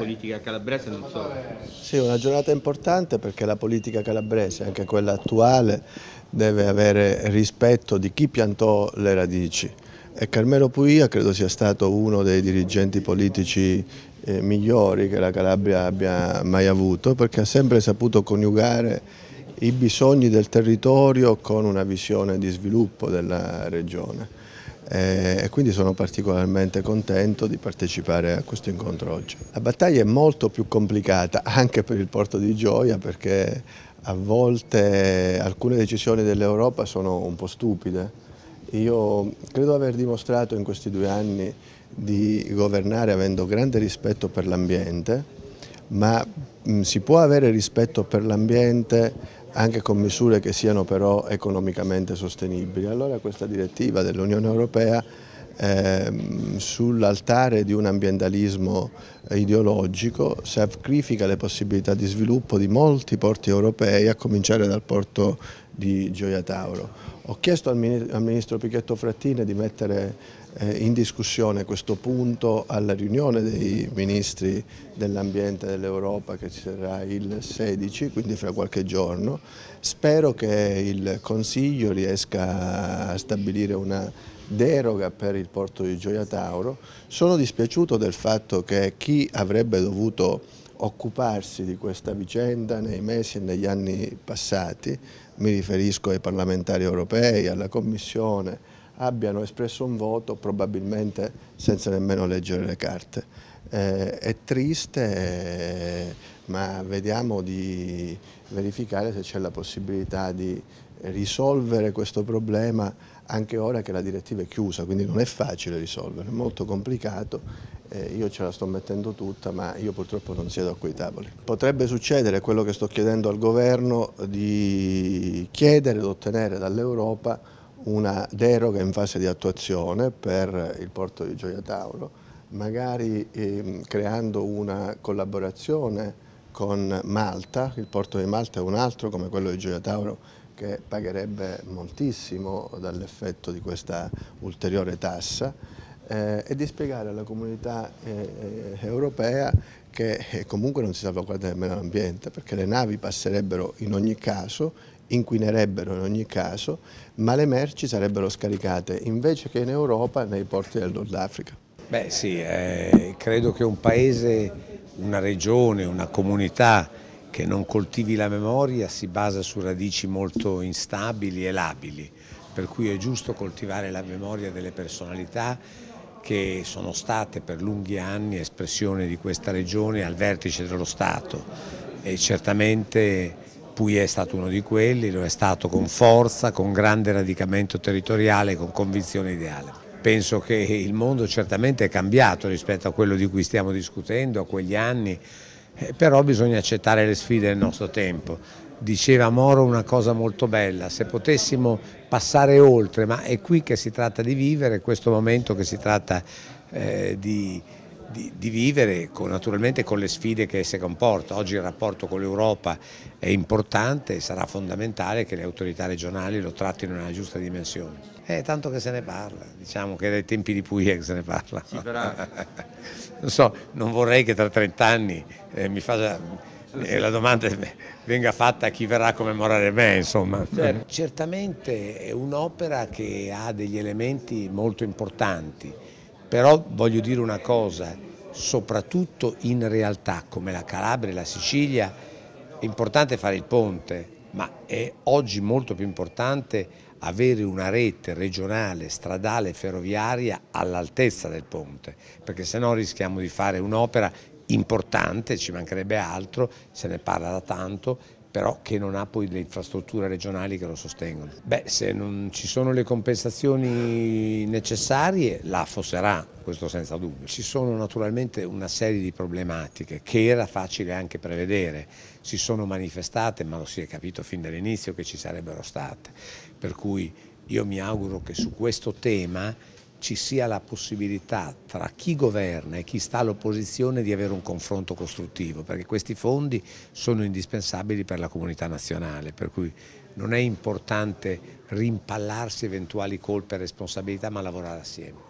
politica calabrese non solo. Sì, una giornata importante perché la politica calabrese, anche quella attuale, deve avere rispetto di chi piantò le radici. E Carmelo Puia credo sia stato uno dei dirigenti politici eh, migliori che la Calabria abbia mai avuto perché ha sempre saputo coniugare i bisogni del territorio con una visione di sviluppo della regione. Eh, e quindi sono particolarmente contento di partecipare a questo incontro oggi. La battaglia è molto più complicata anche per il porto di Gioia perché a volte alcune decisioni dell'Europa sono un po' stupide. Io credo aver dimostrato in questi due anni di governare avendo grande rispetto per l'ambiente, ma si può avere rispetto per l'ambiente anche con misure che siano però economicamente sostenibili. Allora questa direttiva dell'Unione Europea ehm, sull'altare di un ambientalismo ideologico sacrifica le possibilità di sviluppo di molti porti europei a cominciare dal porto di Gioia Tauro. Ho chiesto al ministro Pichetto Frattini di mettere eh, in discussione questo punto alla riunione dei ministri dell'ambiente dell'Europa che ci sarà il 16, quindi fra qualche giorno. Spero che il Consiglio riesca a stabilire una deroga per il porto di Gioia Tauro. Sono dispiaciuto del fatto che chi avrebbe dovuto occuparsi di questa vicenda nei mesi e negli anni passati, mi riferisco ai parlamentari europei, alla Commissione, abbiano espresso un voto probabilmente senza nemmeno leggere le carte. Eh, è triste, eh, ma vediamo di verificare se c'è la possibilità di risolvere questo problema anche ora che la direttiva è chiusa, quindi non è facile risolvere, è molto complicato, eh, io ce la sto mettendo tutta ma io purtroppo non siedo a quei tavoli. Potrebbe succedere quello che sto chiedendo al governo di chiedere ed ottenere dall'Europa una deroga in fase di attuazione per il porto di Gioia Tauro, magari eh, creando una collaborazione con Malta, il porto di Malta è un altro come quello di Gioia Tauro che pagherebbe moltissimo dall'effetto di questa ulteriore tassa eh, e di spiegare alla comunità eh, eh europea che eh, comunque non si salvaguarda nemmeno l'ambiente perché le navi passerebbero in ogni caso inquinerebbero in ogni caso, ma le merci sarebbero scaricate invece che in Europa nei porti del Nord Africa. Beh sì, eh, credo che un paese, una regione, una comunità che non coltivi la memoria si basa su radici molto instabili e labili, per cui è giusto coltivare la memoria delle personalità che sono state per lunghi anni espressione di questa regione al vertice dello Stato e certamente Puglia è stato uno di quelli, lo è stato con forza, con grande radicamento territoriale, con convinzione ideale. Penso che il mondo certamente è cambiato rispetto a quello di cui stiamo discutendo, a quegli anni, eh, però bisogna accettare le sfide del nostro tempo. Diceva Moro una cosa molto bella, se potessimo passare oltre, ma è qui che si tratta di vivere, questo momento che si tratta eh, di di, di vivere con, naturalmente con le sfide che esse comporta. Oggi il rapporto con l'Europa è importante e sarà fondamentale che le autorità regionali lo trattino nella giusta dimensione. Eh, tanto che se ne parla, diciamo che dai tempi di Puglia che se ne parla. Sì, però... non, so, non vorrei che tra 30 anni eh, mi faccia... E eh, la domanda venga fatta a chi verrà a commemorare me, insomma. Certo. Certamente è un'opera che ha degli elementi molto importanti. Però voglio dire una cosa, soprattutto in realtà come la Calabria e la Sicilia è importante fare il ponte, ma è oggi molto più importante avere una rete regionale, stradale, ferroviaria all'altezza del ponte, perché se no rischiamo di fare un'opera importante, ci mancherebbe altro, se ne parla da tanto, però che non ha poi le infrastrutture regionali che lo sostengono. Beh, se non ci sono le compensazioni necessarie, la affosserà, questo senza dubbio. Ci sono naturalmente una serie di problematiche che era facile anche prevedere, si sono manifestate, ma lo si è capito fin dall'inizio che ci sarebbero state, per cui io mi auguro che su questo tema ci sia la possibilità tra chi governa e chi sta all'opposizione di avere un confronto costruttivo, perché questi fondi sono indispensabili per la comunità nazionale, per cui non è importante rimpallarsi eventuali colpe e responsabilità, ma lavorare assieme.